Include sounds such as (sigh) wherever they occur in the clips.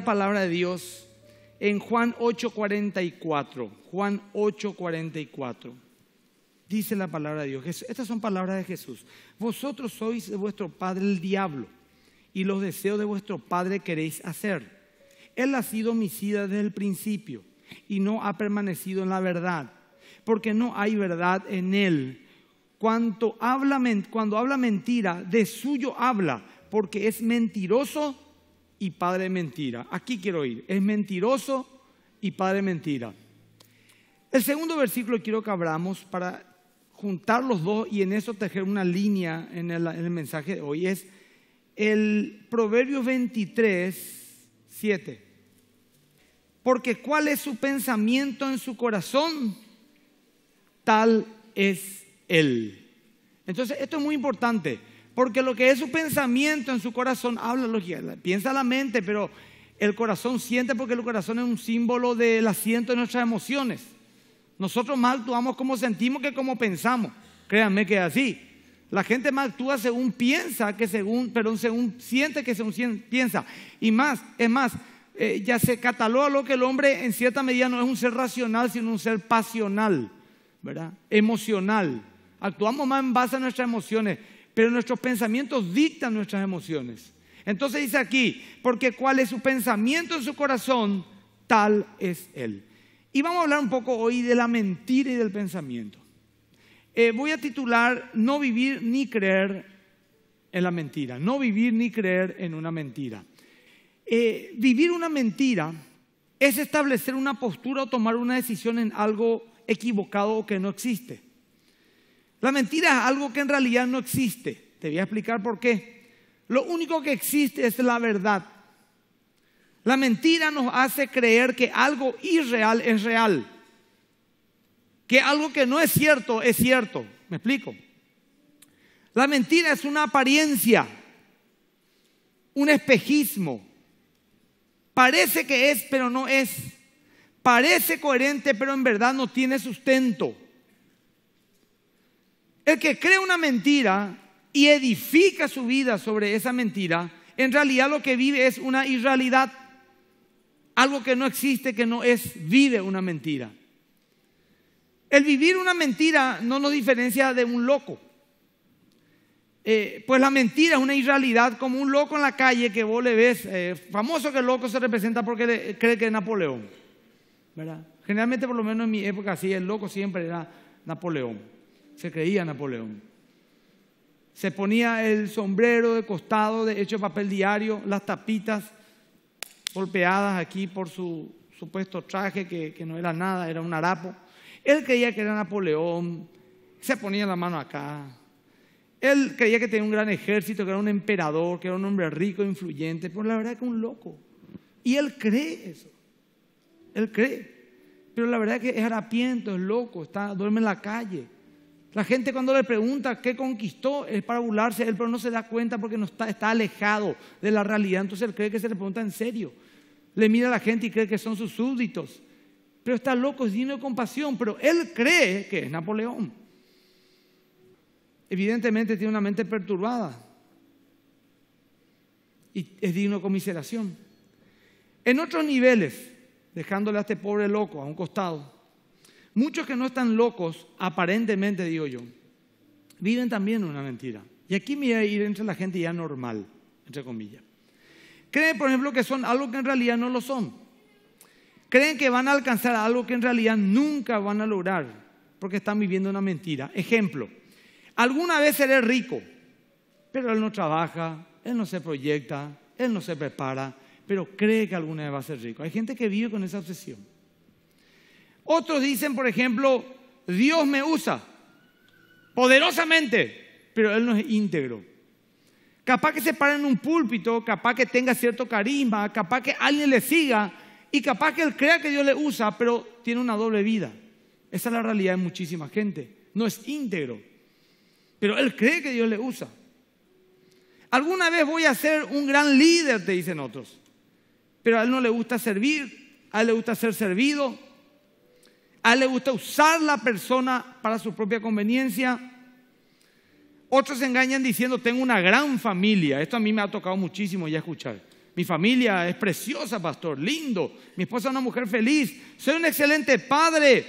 la palabra de Dios en Juan 8:44. Juan 8:44. Dice la palabra de Dios. Estas son palabras de Jesús. Vosotros sois de vuestro padre el diablo y los deseos de vuestro padre queréis hacer. Él ha sido homicida desde el principio y no ha permanecido en la verdad, porque no hay verdad en él. habla, cuando habla mentira, de suyo habla, porque es mentiroso y padre mentira. Aquí quiero ir. Es mentiroso y padre mentira. El segundo versículo quiero que abramos para juntar los dos y en eso tejer una línea en el, en el mensaje de hoy. Es el Proverbio 23, 7. Porque cuál es su pensamiento en su corazón, tal es él. Entonces, esto es muy importante. Porque lo que es su pensamiento en su corazón, habla piensa la mente, pero el corazón siente porque el corazón es un símbolo del asiento de nuestras emociones. Nosotros más actuamos como sentimos que como pensamos. Créanme que es así. La gente más actúa según piensa que según, perdón, según siente que según piensa. Y más, es más, eh, ya se cataloga lo que el hombre en cierta medida no es un ser racional, sino un ser pasional, ¿verdad? Emocional. Actuamos más en base a nuestras emociones pero nuestros pensamientos dictan nuestras emociones. Entonces dice aquí, porque cuál es su pensamiento en su corazón, tal es él. Y vamos a hablar un poco hoy de la mentira y del pensamiento. Eh, voy a titular No vivir ni creer en la mentira, no vivir ni creer en una mentira. Eh, vivir una mentira es establecer una postura o tomar una decisión en algo equivocado o que no existe. La mentira es algo que en realidad no existe. Te voy a explicar por qué. Lo único que existe es la verdad. La mentira nos hace creer que algo irreal es real. Que algo que no es cierto es cierto. ¿Me explico? La mentira es una apariencia, un espejismo. Parece que es, pero no es. Parece coherente, pero en verdad no tiene sustento. El que cree una mentira y edifica su vida sobre esa mentira, en realidad lo que vive es una irrealidad, algo que no existe, que no es, vive una mentira. El vivir una mentira no nos diferencia de un loco. Eh, pues la mentira es una irrealidad, como un loco en la calle que vos le ves, eh, famoso que el loco se representa porque eh, cree que es Napoleón. ¿verdad? Generalmente, por lo menos en mi época, así, el loco siempre era Napoleón se creía Napoleón. Se ponía el sombrero de costado, de hecho papel diario, las tapitas golpeadas aquí por su supuesto traje que, no era nada, era un harapo. Él creía que era Napoleón, se ponía la mano acá. Él creía que tenía un gran ejército, que era un emperador, que era un hombre rico, influyente, pero la verdad que un loco. Y él cree eso. Él cree. Pero la verdad es que es harapiento, es loco, está, duerme en la calle. La gente cuando le pregunta qué conquistó es para burlarse él, pero no se da cuenta porque no está, alejado de la realidad. Entonces él cree que se le pregunta en serio. Le mira a la gente y cree que son sus súbditos. Pero está loco, es digno de compasión, pero él cree que es Napoleón. Evidentemente tiene una mente perturbada y es digno de comiseración. En otros niveles, dejándole a este pobre loco a un costado, Muchos que no están locos, aparentemente digo yo, viven también una mentira. Y aquí me voy ir entre la gente ya normal, entre comillas. Creen, por ejemplo, que son algo que en realidad no lo son. Creen que van a alcanzar algo que en realidad nunca van a lograr, porque están viviendo una mentira. Ejemplo, alguna vez seré rico, pero él no trabaja, él no se proyecta, él no se prepara, pero cree que alguna vez va a ser rico. Hay gente que vive con esa obsesión. Otros dicen, por ejemplo, Dios me usa poderosamente, pero Él no es íntegro. Capaz que se pare en un púlpito, capaz que tenga cierto carisma, capaz que alguien le siga y capaz que Él crea que Dios le usa, pero tiene una doble vida. Esa es la realidad de muchísima gente. No es íntegro, pero Él cree que Dios le usa. Alguna vez voy a ser un gran líder, te dicen otros, pero a Él no le gusta servir, a Él le gusta ser servido, a él le gusta usar la persona para su propia conveniencia. Otros se engañan diciendo, tengo una gran familia. Esto a mí me ha tocado muchísimo ya escuchar. Mi familia es preciosa, pastor, lindo. Mi esposa es una mujer feliz. Soy un excelente padre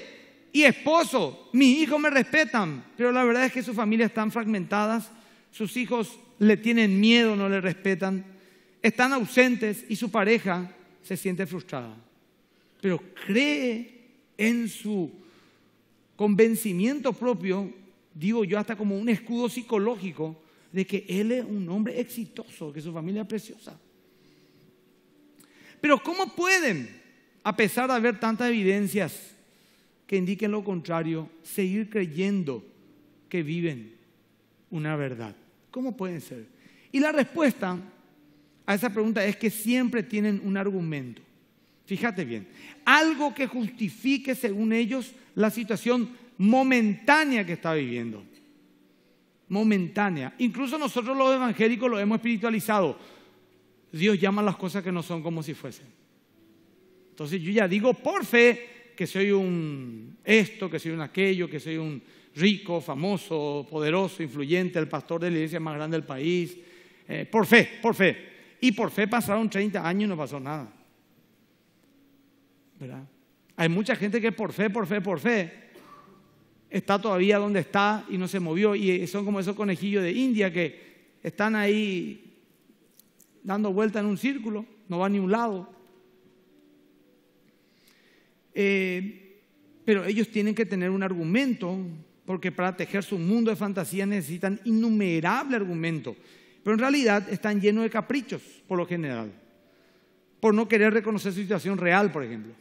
y esposo. Mis hijos me respetan. Pero la verdad es que sus familias están fragmentadas. Sus hijos le tienen miedo, no le respetan. Están ausentes y su pareja se siente frustrada. Pero cree en su convencimiento propio, digo yo, hasta como un escudo psicológico, de que él es un hombre exitoso, que su familia es preciosa. Pero ¿cómo pueden, a pesar de haber tantas evidencias que indiquen lo contrario, seguir creyendo que viven una verdad? ¿Cómo pueden ser? Y la respuesta a esa pregunta es que siempre tienen un argumento. Fíjate bien, algo que justifique, según ellos, la situación momentánea que está viviendo. Momentánea. Incluso nosotros los evangélicos lo hemos espiritualizado. Dios llama las cosas que no son como si fuesen. Entonces yo ya digo por fe que soy un esto, que soy un aquello, que soy un rico, famoso, poderoso, influyente, el pastor de la iglesia más grande del país. Eh, por fe, por fe. Y por fe pasaron 30 años y no pasó nada. Hay mucha gente que por fe, por fe, por fe, está todavía donde está y no se movió. Y eh, son como esos conejillos de India que están ahí dando vuelta en un círculo, no van ni un lado. Eh, pero ellos tienen que tener un argumento, porque para tejer su mundo de fantasía necesitan innumerable argumento. Pero en realidad están llenos de caprichos, por lo general, por no querer reconocer su situación real, por ejemplo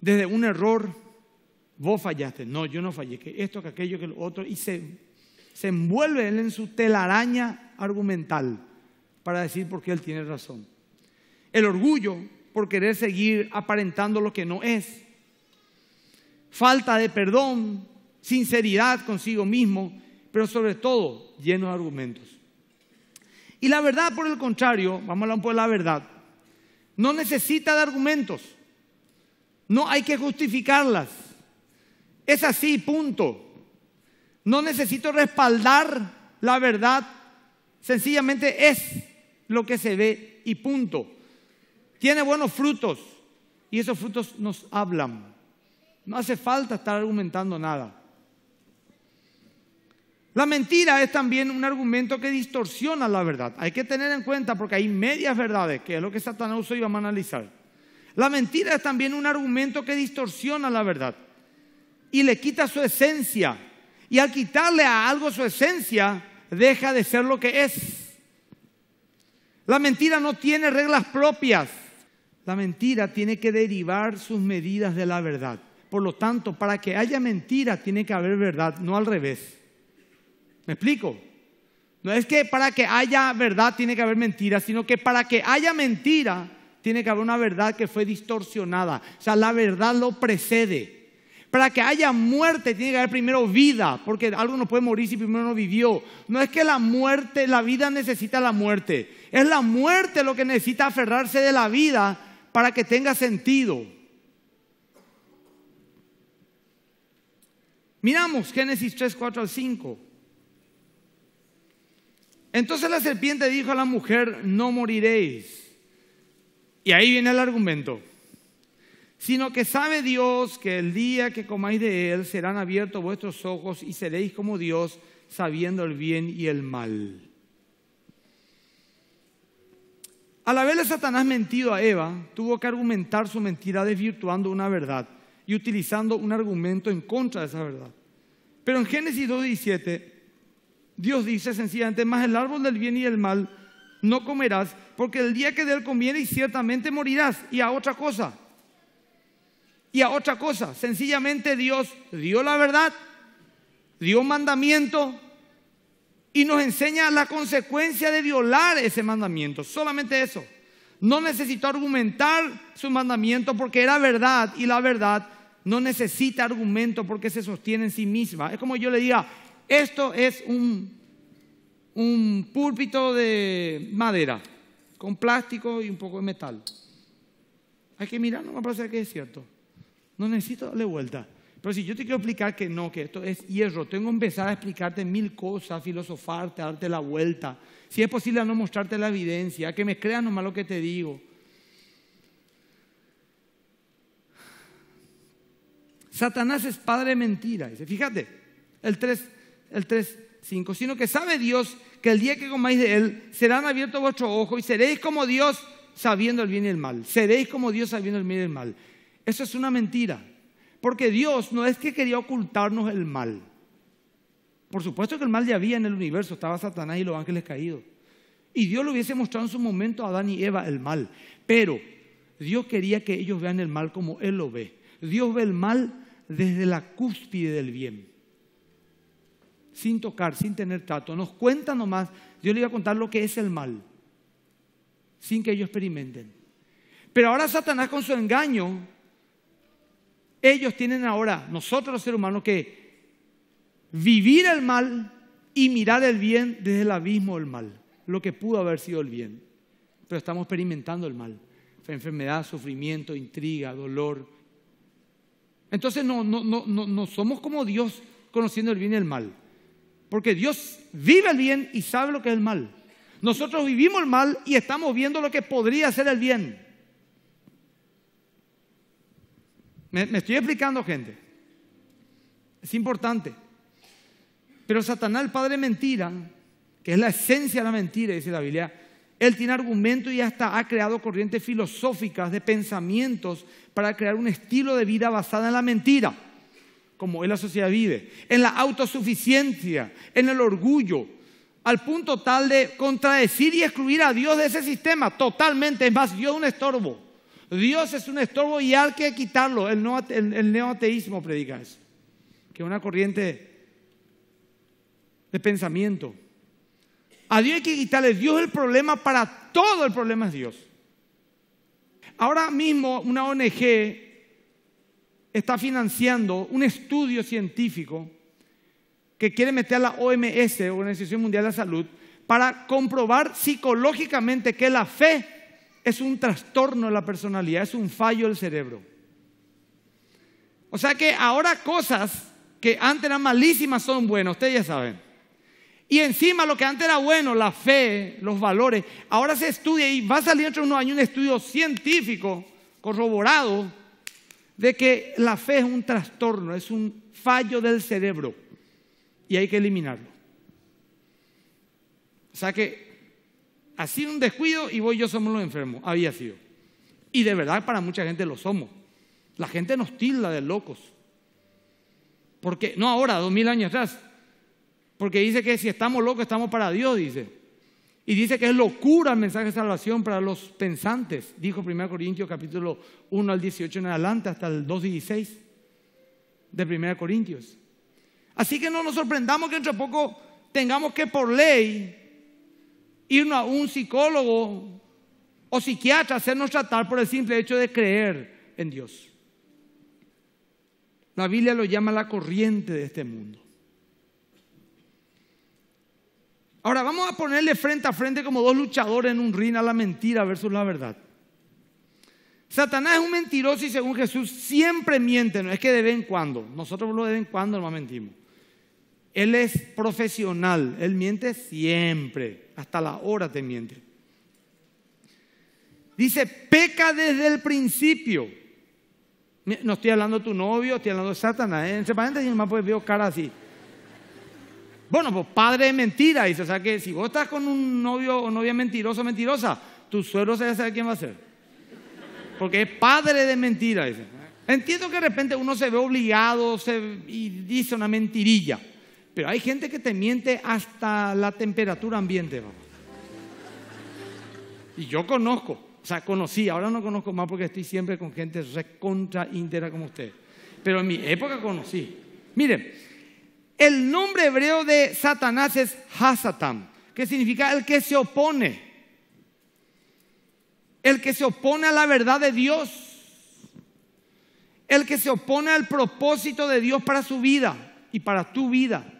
desde un error, vos fallaste, no, yo no fallé, que esto, que aquello, que lo otro, y se, se envuelve él en su telaraña argumental para decir por qué él tiene razón. El orgullo por querer seguir aparentando lo que no es. Falta de perdón, sinceridad consigo mismo, pero sobre todo lleno de argumentos. Y la verdad, por el contrario, vamos a hablar un poco de la verdad, no necesita de argumentos. No hay que justificarlas. Es así, punto. No necesito respaldar la verdad. Sencillamente es lo que se ve y punto. Tiene buenos frutos y esos frutos nos hablan. No hace falta estar argumentando nada. La mentira es también un argumento que distorsiona la verdad. Hay que tener en cuenta porque hay medias verdades, que es lo que Satanás hoy y vamos a analizar. La mentira es también un argumento que distorsiona la verdad y le quita su esencia. Y al quitarle a algo su esencia, deja de ser lo que es. La mentira no tiene reglas propias. La mentira tiene que derivar sus medidas de la verdad. Por lo tanto, para que haya mentira tiene que haber verdad, no al revés. ¿Me explico? No es que para que haya verdad tiene que haber mentira, sino que para que haya mentira tiene que haber una verdad que fue distorsionada. O sea, la verdad lo precede. Para que haya muerte tiene que haber primero vida, porque algo no puede morir si primero no vivió. No es que la muerte, la vida necesita la muerte. Es la muerte lo que necesita aferrarse de la vida para que tenga sentido. Miramos Génesis 3, 4 al 5. Entonces la serpiente dijo a la mujer, no moriréis. Y ahí viene el argumento. Sino que sabe Dios que el día que comáis de él serán abiertos vuestros ojos y seréis como Dios, sabiendo el bien y el mal. Al haberle Satanás mentido a Eva, tuvo que argumentar su mentira desvirtuando una verdad y utilizando un argumento en contra de esa verdad. Pero en Génesis 2.17, Dios dice sencillamente, más el árbol del bien y el mal no comerás, porque el día que de él y ciertamente morirás. Y a otra cosa, y a otra cosa, sencillamente Dios dio la verdad, dio mandamiento y nos enseña la consecuencia de violar ese mandamiento, solamente eso. No necesitó argumentar su mandamiento porque era verdad y la verdad no necesita argumento porque se sostiene en sí misma. Es como yo le diga, esto es un un púlpito de madera, con plástico y un poco de metal. Hay que mirar, no me que es cierto. No necesito darle vuelta. Pero si yo te quiero explicar que no, que esto es hierro, tengo empezado a explicarte mil cosas, filosofarte, darte la vuelta. Si es posible, no mostrarte la evidencia, que me creas nomás lo que te digo. Satanás es padre de mentira. fíjate, el el 3, sino que sabe Dios que el día que comáis de él serán abiertos vuestros ojos y seréis como Dios sabiendo el bien y el mal. Seréis como Dios sabiendo el bien y el mal. Eso es una mentira, porque Dios no es que quería ocultarnos el mal. Por supuesto que el mal ya había en el universo, estaba Satanás y los ángeles caídos. Y Dios lo hubiese mostrado en su momento a Adán y Eva el mal, pero Dios quería que ellos vean el mal como Él lo ve. Dios ve el mal desde la cúspide del bien sin tocar, sin tener trato. Nos cuenta nomás, Dios le iba a contar lo que es el mal, sin que ellos experimenten. Pero ahora Satanás con su engaño, ellos tienen ahora, nosotros los seres humanos, que vivir el mal y mirar el bien desde el abismo del mal, lo que pudo haber sido el bien. Pero estamos experimentando el mal, enfermedad, sufrimiento, intriga, dolor. Entonces no, no, no, no, somos como Dios conociendo el bien y el mal. Porque Dios vive el bien y sabe lo que es el mal. Nosotros vivimos el mal y estamos viendo lo que podría ser el bien. Me, estoy explicando, gente. Es importante. Pero Satanás, el padre mentira, que es la esencia de la mentira, dice la Biblia, él tiene argumentos y hasta ha creado corrientes filosóficas de pensamientos para crear un estilo de vida basada en la mentira como en la sociedad vive, en la autosuficiencia, en el orgullo, al punto tal de contradecir y excluir a Dios de ese sistema totalmente. Es más, Dios es un estorbo. Dios es un estorbo y hay que quitarlo. El, el neoateísmo predica eso, que es una corriente de pensamiento. A Dios hay que quitarle. Dios es el problema para todo el problema es Dios. Ahora mismo una ONG está financiando un estudio científico que quiere meter a la OMS, Organización Mundial de la Salud, para comprobar psicológicamente que la fe es un trastorno de la personalidad, es un fallo del cerebro. O sea que ahora cosas que antes eran malísimas son buenas, ustedes ya saben. Y encima lo que antes era bueno, la fe, los valores, ahora se estudia y va a salir dentro de unos años un estudio científico corroborado de que la fe es un trastorno, es un fallo del cerebro y hay que eliminarlo. O sea que ha sido un descuido y vos y yo somos los enfermos, había sido. Y de verdad para mucha gente lo somos. La gente nos tilda de locos. Porque, no ahora, dos mil años atrás. Porque dice que si estamos locos, estamos para Dios, dice. Y dice que es locura el mensaje de salvación para los pensantes, dijo 1 Corintios capítulo 1 al 18 en adelante hasta el 2.16 de 1 Corintios. Así que no nos sorprendamos que entre poco tengamos que por ley irnos a un psicólogo o psiquiatra, hacernos tratar por el simple hecho de creer en Dios. La Biblia lo llama la corriente de este mundo. Ahora vamos a ponerle frente a frente como dos luchadores en un ring a la mentira versus la verdad. Satanás es un mentiroso y según Jesús siempre miente, no es que de vez en cuando, nosotros lo de vez en cuando nomás mentimos. Él es profesional, él miente siempre, hasta la hora te miente. Dice, peca desde el principio. No estoy hablando de tu novio, estoy hablando de Satanás. ¿eh? Entre paréntesis, más pues veo cara así. Bueno, pues padre de mentira, dice, o sea que si vos estás con un novio o novia mentiroso o mentirosa, tu suegro se a saber quién va a ser. Porque es padre de mentira, dice. Entiendo que de repente uno se ve obligado y dice una mentirilla, pero hay gente que te miente hasta la temperatura ambiente. Papá. Y yo conozco, o sea, conocí, ahora no conozco más porque estoy siempre con gente recontra íntera como usted, pero en mi época conocí. Miren, el nombre hebreo de Satanás es Hasatam, que significa el que se opone. El que se opone a la verdad de Dios. El que se opone al propósito de Dios para su vida y para tu vida.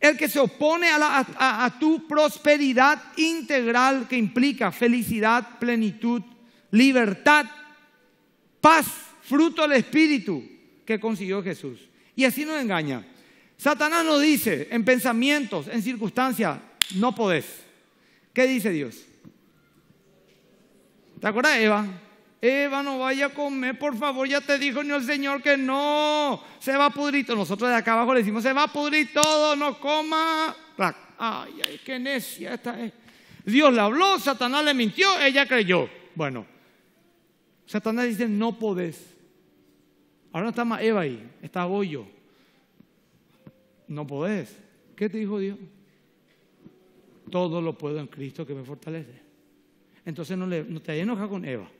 El que se opone a, tu prosperidad integral que implica felicidad, plenitud, libertad, paz, fruto del Espíritu que consiguió Jesús. Y así nos engaña. Satanás nos dice en pensamientos, en circunstancias, no podés. ¿Qué dice Dios? ¿Te acuerdas, Eva? Eva, no vaya a comer, por favor, ya te dijo el Señor que no, se va pudrito. Nosotros de acá abajo le decimos, se va a pudrir todo, no coma. Ay, ay, qué necia esta es. Dios le habló, Satanás le mintió, ella creyó. Bueno, Satanás dice, no podés. Ahora no está más Eva ahí, está hoy no podés. ¿Qué te dijo Dios? Todo lo puedo en Cristo que me fortalece. Entonces no, te no te enoja con Eva.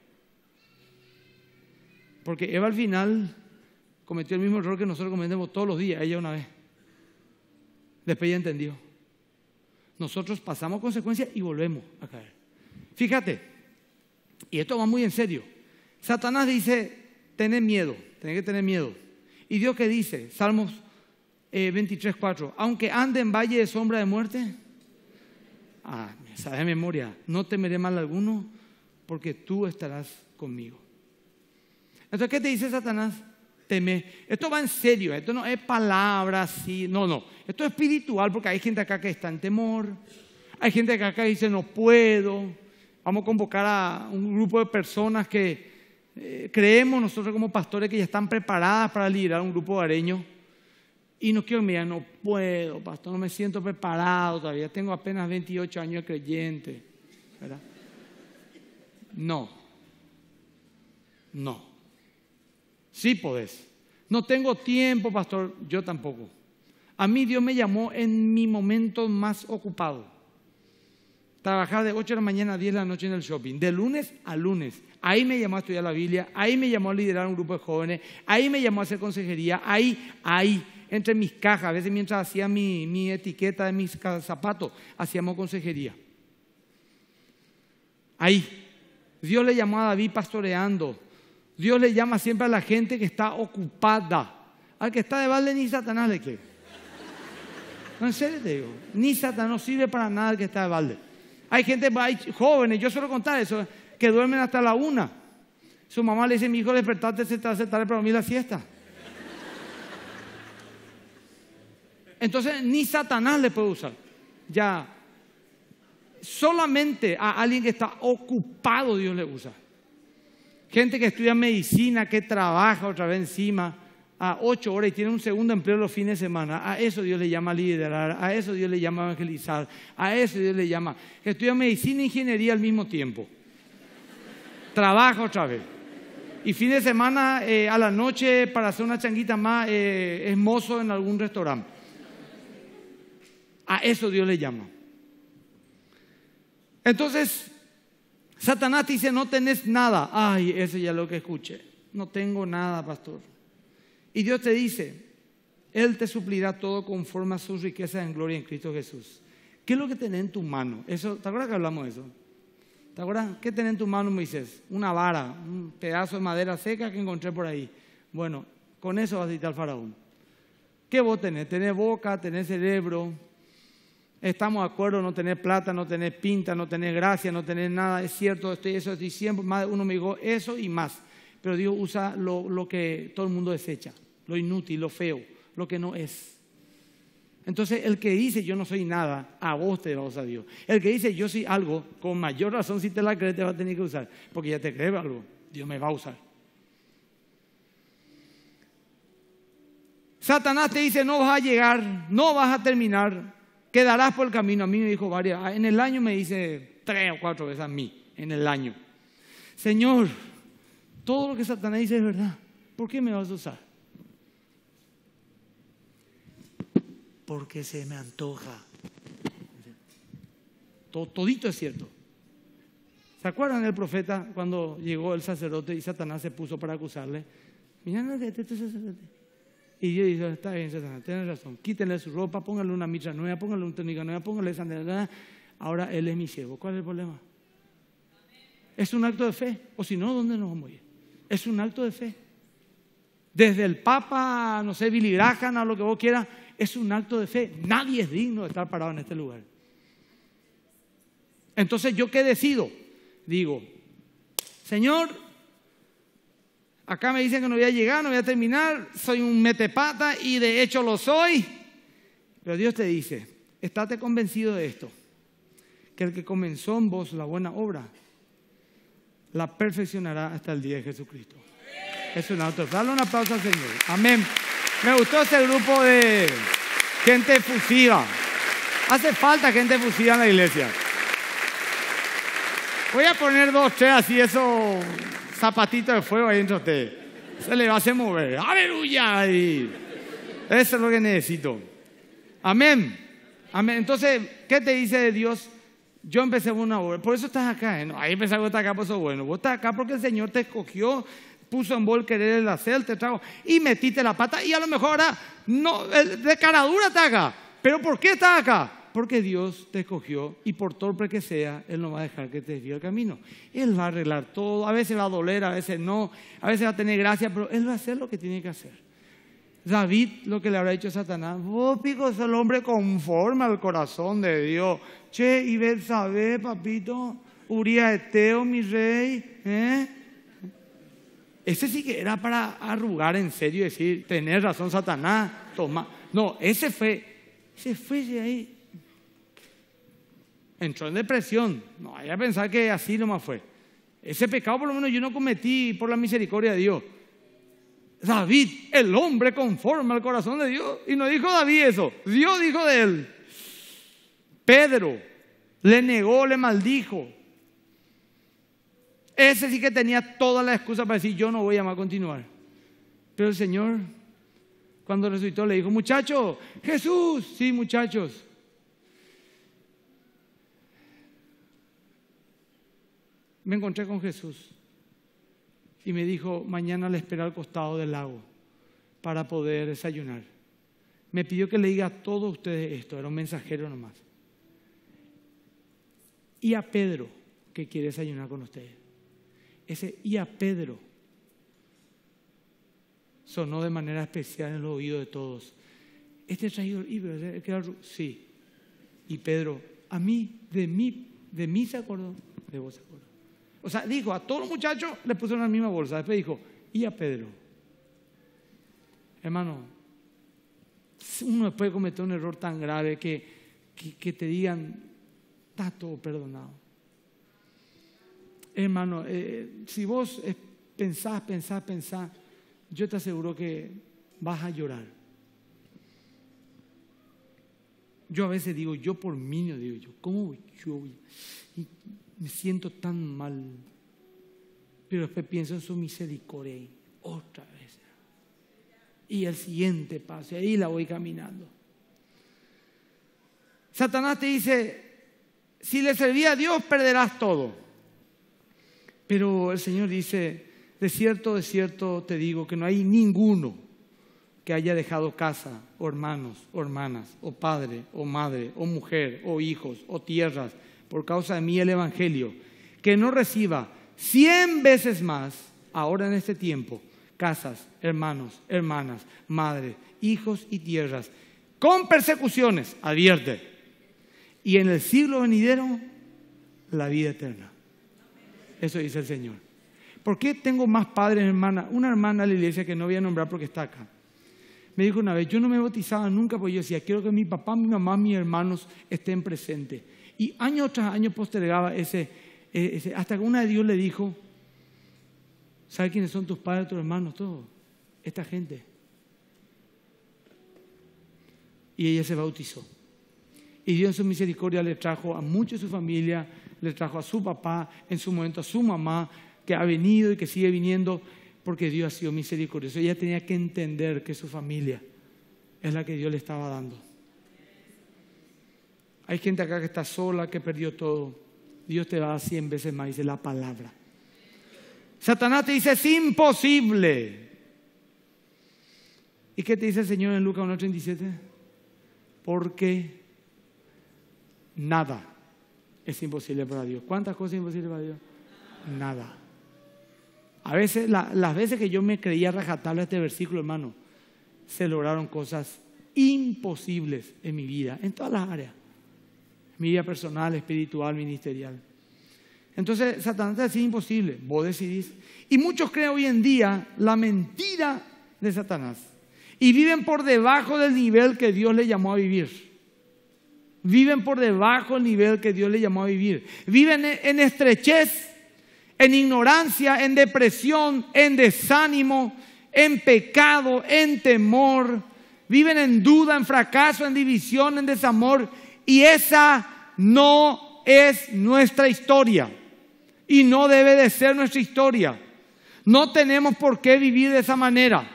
Porque Eva al final cometió el mismo error que nosotros cometemos todos los días, ella una vez. Después ella entendió. Nosotros pasamos consecuencias y volvemos a caer. Fíjate, y esto va muy en serio. Satanás dice, tenés miedo, tenés que tener miedo. ¿Y Dios qué dice? Salmos eh, 23, Aunque ande en valle de sombra de muerte, ah, sabe de memoria, no temeré mal alguno, porque tú estarás conmigo. Entonces, ¿qué te dice Satanás? Teme. Esto va en serio, esto no es palabra Sí, no, no. Esto es espiritual, porque hay gente acá que está en temor, hay gente acá que dice no puedo. Vamos a convocar a un grupo de personas que eh, creemos nosotros como pastores que ya están preparadas para liderar un grupo de areños y no quiero, mira, no puedo, pastor, no me siento preparado todavía, tengo apenas 28 años de creyente, No, no, sí podés. No tengo tiempo, pastor, yo tampoco. A mí Dios me llamó en mi momento más ocupado. Trabajar de 8 de la mañana a 10 de la noche en el shopping, de lunes a lunes. Ahí me llamó a estudiar la Biblia, ahí me llamó a liderar un grupo de jóvenes, ahí me llamó a hacer consejería, ahí, ahí entre mis cajas. A veces mientras hacía mi, mi etiqueta de mis zapatos, hacíamos consejería. Ahí. Dios le llamó a David pastoreando. Dios le llama siempre a la gente que está ocupada. Al que está de balde ni Satanás le qué? No, en serio digo. Ni Satanás no sirve para nada el que está de balde. Hay gente, hay jóvenes, yo suelo contar eso, que duermen hasta la una. Su mamá le dice, mi hijo, despertate, se te tarde para dormir la siesta. Entonces ni Satanás le puede usar. Ya, solamente a alguien que está ocupado Dios le usa. Gente que estudia medicina, que trabaja otra vez encima a ocho horas y tiene un segundo empleo los fines de semana. A eso Dios le llama liderar, a eso Dios le llama evangelizar, a eso Dios le llama que estudia medicina e ingeniería al mismo tiempo. Trabaja otra vez. Y fin de semana eh, a la noche para hacer una changuita más eh, es mozo en algún restaurante. A eso Dios le llama. Entonces, Satanás dice, no tenés nada. Ay, eso ya es lo que escuché. No tengo nada, pastor. Y Dios te dice, Él te suplirá todo conforme a sus riquezas en gloria en Cristo Jesús. ¿Qué es lo que tenés en tu mano? Eso, ¿Te acuerdas que hablamos de eso? ¿Te acuerdas? ¿Qué tenés en tu mano, Moisés? Una vara, un pedazo de madera seca que encontré por ahí. Bueno, con eso vas a ir al faraón. ¿Qué vos tenés? Tenés boca, tenés cerebro, Estamos de acuerdo no tener plata, no tener pinta, no tener gracia, no tener nada. Es cierto, estoy eso, estoy siempre. Más uno me dijo eso y más. Pero Dios usa lo, que todo el mundo desecha, lo inútil, lo feo, lo que no es. Entonces, el que dice yo no soy nada, a vos te vas a Dios. El que dice yo soy algo, con mayor razón, si te la crees, te va a tener que usar. Porque ya te crees algo, Dios me va a usar. Satanás te dice no vas a llegar, no vas a terminar, quedarás por el camino. A mí me dijo varias, ah, en el año me dice tres o cuatro veces a mí, en el año. Señor, todo lo que Satanás dice es verdad. ¿Por qué me vas a usar? Porque se me antoja. Todito es cierto. ¿Se acuerdan del profeta cuando llegó el sacerdote y Satanás se puso para acusarle? Mirá, este, este sacerdote. Y yo digo, está bien, Satanás, tienes razón. Quítenle su ropa, póngale una mitra nueva, pónganle un túnica nueva, póngale sandalias Ahora él es mi siervo. ¿Cuál es el problema? Es un acto de fe. O si no, ¿dónde nos vamos a ir? Es un acto de fe. Desde el Papa, no sé, Billy a lo que vos quieras, es un acto de fe. Nadie es digno de estar parado en este lugar. Entonces, ¿yo qué decido? Digo, Señor, Acá me dicen que no voy a llegar, no voy a terminar, soy un metepata y de hecho lo soy. Pero Dios te dice, estate convencido de esto, que el que comenzó en vos la buena obra, la perfeccionará hasta el día de Jesucristo. Es un auto. Dale un aplauso al Señor. Amén. Me gustó este grupo de gente fusiva. Hace falta gente fusiva en la iglesia. Voy a poner dos, tres, así eso zapatito de fuego ahí dentro de usted. Se le va a hacer mover. ¡Aleluya! Eso es lo que necesito. Amén. Amén. Entonces, ¿qué te dice de Dios? Yo empecé una obra. Por eso estás acá. ¿eh? ahí empecé acá, por eso bueno. Vos estás acá porque el Señor te escogió, puso en bol querer el hacer, te trajo y metiste la pata. Y a lo mejor ahora no, de dura estás acá. ¿Pero por qué estás acá? porque Dios te escogió y por torpe que sea, Él no va a dejar que te desvíe el camino. Él va a arreglar todo, a veces va a doler, a veces no, a veces va a tener gracia, pero Él va a hacer lo que tiene que hacer. David, lo que le habrá dicho Satanás, vos pico es el hombre conforme al corazón de Dios. Che, y Sabe, papito, Uría Eteo, mi rey, ¿eh? Ese sí que era para arrugar en serio y decir, tener razón Satanás, toma. No, ese fue, ese fue de ahí entró en depresión. No vaya a pensar que así nomás fue. Ese pecado por lo menos yo no cometí por la misericordia de Dios. David, el hombre conforme al corazón de Dios. Y no dijo David eso, Dios dijo de él. Pedro le negó, le maldijo. Ese sí que tenía toda la excusa para decir, yo no voy a más continuar. Pero el Señor, cuando resucitó, le dijo, muchachos, Jesús, sí muchachos, me encontré con Jesús y me dijo, mañana le espera al costado del lago para poder desayunar. Me pidió que le diga a todos ustedes esto, era un mensajero nomás. Y a Pedro, que quiere desayunar con ustedes. Ese y a Pedro sonó de manera especial en los oídos de todos. Este traidor, y sí. Y Pedro, a mí, de mí, de mí se acordó, de vos se acordó. O sea, dijo, a todos los muchachos le pusieron la misma bolsa. Después dijo, y a Pedro. Hermano, uno puede cometer un error tan grave que, que, te digan, está todo perdonado. Hermano, eh, si vos pensás, pensás, pensás, yo te aseguro que vas a llorar. Yo a veces digo, yo por mí no digo yo, ¿cómo yo? Y, me siento tan mal. Pero después pienso en su misericordia otra vez. Y el siguiente paso, y ahí la voy caminando. Satanás te dice, si le servía a Dios perderás todo. Pero el Señor dice, de cierto, de cierto te digo que no hay ninguno que haya dejado casa, o hermanos, o hermanas, o padre, o madre, o mujer, o hijos, o tierras, por causa de mí el Evangelio, que no reciba cien veces más, ahora en este tiempo, casas, hermanos, hermanas, madres, hijos y tierras, con persecuciones, advierte, y en el siglo venidero, la vida eterna. Eso dice el Señor. ¿Por qué tengo más padres, hermanas? Una hermana de la iglesia que no voy a nombrar porque está acá. Me dijo una vez, yo no me bautizaba nunca porque yo decía, quiero que mi papá, mi mamá, mis hermanos estén presentes. Y año tras año postergaba e, ese, hasta que una de Dios le dijo, ¿sabes quiénes son tus padres, tus hermanos, todos? Esta gente. Y ella se bautizó. Y Dios en su misericordia le trajo a muchos de su familia, le trajo a su papá, en su momento a su mamá, que ha venido y que sigue viniendo, porque Dios ha sido misericordioso. Ella tenía que entender que su familia es la que Dios le estaba dando. Hay gente acá que está sola, que perdió todo. Dios te va a dar cien veces más, dice la palabra. Satanás te dice, es imposible. ¿Y qué te dice el Señor en Lucas 1.37? Porque nada es imposible para Dios. ¿Cuántas cosas imposibles para Dios? Nada. A veces, las veces que yo me creía rajatable este versículo, hermano, se lograron cosas imposibles en mi vida, en todas las áreas mi vida personal, espiritual, ministerial. Entonces, Satanás te decía imposible, vos decidís. Y muchos creen hoy en día la mentira de Satanás. Y viven por debajo del nivel que Dios le llamó a vivir. Viven por debajo del nivel que Dios le llamó a vivir. Viven en estrechez, en ignorancia, en depresión, en desánimo, en pecado, en temor. Viven en duda, en fracaso, en división, en desamor y esa no es nuestra historia. Y no debe de ser nuestra historia. No tenemos por qué vivir de esa manera.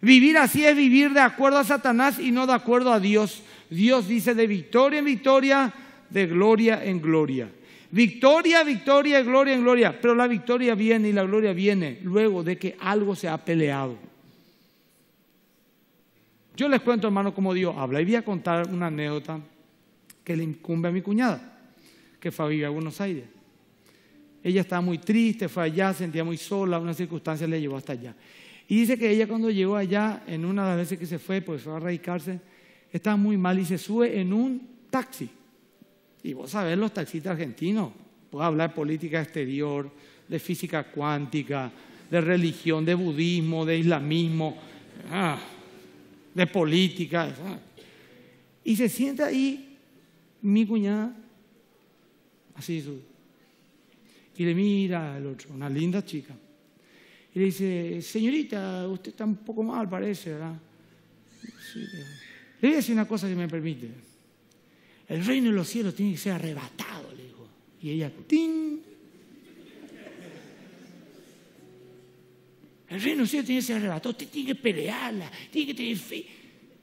Vivir así es vivir de acuerdo a Satanás y no de acuerdo a Dios. Dios dice de victoria en victoria, de gloria en gloria. Victoria, victoria, gloria en gloria. Pero la victoria viene y la gloria viene luego de que algo se ha peleado. Yo les cuento, hermano, como Dios habla. Y voy a contar una anécdota que le incumbe a mi cuñada, que fue a vivir a Buenos Aires. Ella estaba muy triste, fue allá, sentía muy sola, una circunstancia le llevó hasta allá. Y dice que ella cuando llegó allá, en una de las veces que se fue, pues fue a radicarse, estaba muy mal y se sube en un taxi. Y vos sabés los taxistas argentinos, puedo hablar de política exterior, de física cuántica, de religión, de budismo, de islamismo, ah, de política. Ah. Y se sienta ahí mi cuñada, así su, y le mira al otro, una linda chica. Y le dice, señorita, usted está un poco mal, parece, ¿verdad? Sí, le voy a decir una cosa si me permite. El reino de los cielos tiene que ser arrebatado, le dijo. Y ella, ¡tin! El reino de los cielos tiene que ser arrebatado. Usted tiene que pelearla, tiene que tener fe.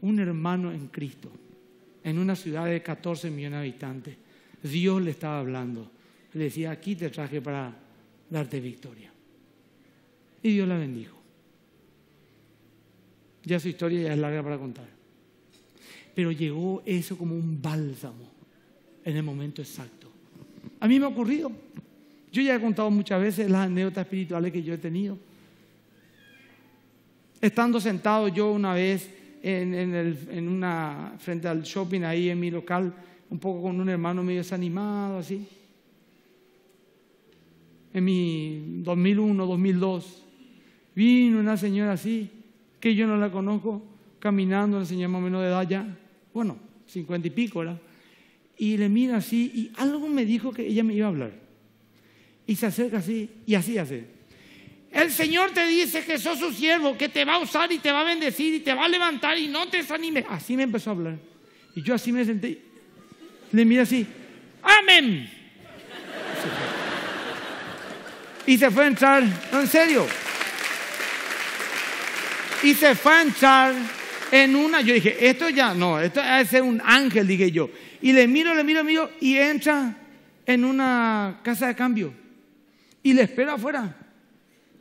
Un hermano en Cristo en una ciudad de 14 millones de habitantes. Dios le estaba hablando. Le decía, aquí te traje para darte victoria. Y Dios la bendijo. Ya su historia ya es larga para contar. Pero llegó eso como un bálsamo en el momento exacto. A mí me ha ocurrido. Yo ya he contado muchas veces las anécdotas espirituales que yo he tenido. Estando sentado yo una vez en, en, una, frente al shopping ahí en mi local, un poco con un hermano medio desanimado, así. En mi 2001, 2002, vino una señora así, que yo no la conozco, caminando, una señora más menos de edad ya, bueno, cincuenta y pico, Y le mira así, y algo me dijo que ella me iba a hablar. Y se acerca así, y así hace. El Señor te dice que sos su siervo, que te va a usar y te va a bendecir y te va a levantar y no te desanimes. Así me empezó a hablar. Y yo así me sentí. Le miré así. Amén. Y se fue a entrar, en serio. Y se fue a entrar en una. Yo dije, esto ya, no, esto es un ángel, dije yo. Y le miro, le miro, miro, y entra en una casa de cambio. Y le espero afuera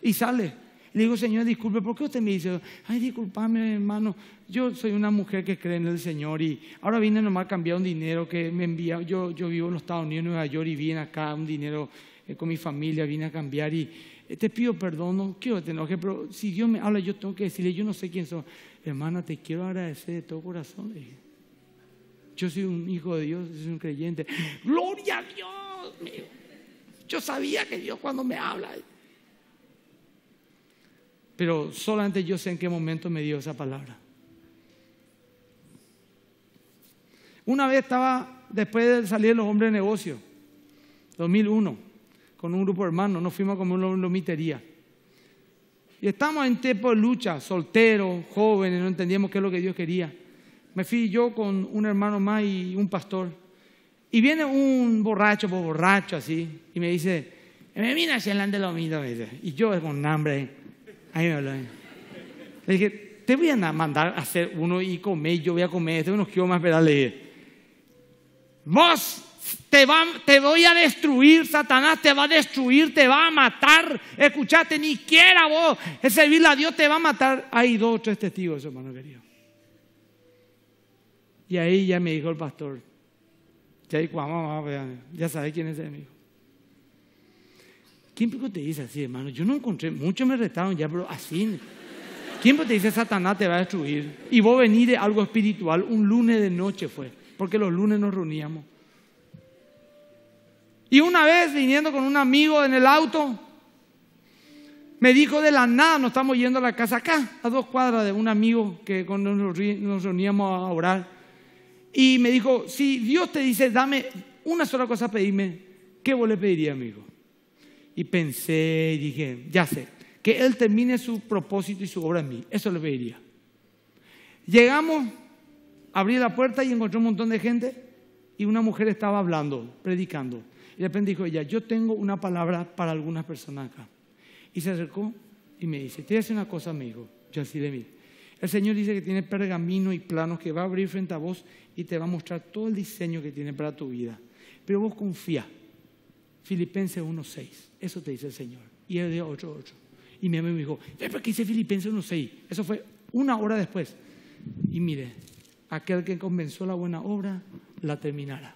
y sale. le digo, Señor, disculpe, ¿por qué usted me dice, ay, disculpame, hermano, yo soy una mujer que cree en el Señor y ahora vine nomás a cambiar un dinero que me envía, yo, vivo en los Estados Unidos, en Nueva York, y vine acá un dinero eh, con mi familia, vine a cambiar y eh, te pido perdón, no quiero que te enoje, pero si Dios me habla, yo tengo que decirle, yo no sé quién soy. Hermana, te quiero agradecer de todo corazón. Yo soy un hijo de Dios, soy un creyente. Gloria a Dios. Yo sabía que Dios cuando me habla pero solamente yo sé en qué momento me dio esa palabra. Una vez estaba, después de salir los hombres de negocio, 2001, con un grupo de hermanos, nos fuimos como una lomitería. Y estamos en tiempo de lucha, solteros, jóvenes, no entendíamos qué es lo que Dios quería. Me fui yo con un hermano más y un pastor. Y viene un borracho, pues, borracho así, y me dice, me vine hacia el de Y yo con hambre. Ahí me habló. Le dije, te voy a mandar a hacer uno y comer, yo voy a comer, tengo este unos kilos más esperar. Le vos te, te voy a destruir, Satanás te va a destruir, te va a matar. Escuchate, ni quiera vos servirle a Dios, te va a matar. Hay dos o tres testigos, hermano querido. Y ahí ya me dijo el pastor, ya, ya sabes quién es ese amigo. ¿Quién te dice así, hermano? Yo no encontré, muchos me retaron ya, pero así. ¿Quién te dice Satanás te va a destruir? Y vos venís de algo espiritual, un lunes de noche fue, porque los lunes nos reuníamos. Y una vez viniendo con un amigo en el auto, me dijo de la nada, nos estamos yendo a la casa acá, a dos cuadras de un amigo que nos reuníamos a orar. Y me dijo, si Dios te dice, dame una sola cosa, pedirme, ¿qué vos le pedirías, amigo? y pensé y dije, ya sé, que Él termine su propósito y su obra en mí. Eso le vería Llegamos, abrí la puerta y encontré un montón de gente y una mujer estaba hablando, predicando. Y de repente dijo ella, yo tengo una palabra para algunas personas acá. Y se acercó y me dice, te voy una cosa, amigo. así El Señor dice que tiene pergamino y planos que va a abrir frente a vos y te va a mostrar todo el diseño que tiene para tu vida. Pero vos confía Filipenses 1.6. Eso te dice el Señor. Y el día 8.8. Y mi amigo me dijo, qué dice Filipenses 1.6? Eso fue una hora después. Y mire, aquel que comenzó la buena obra, la terminará.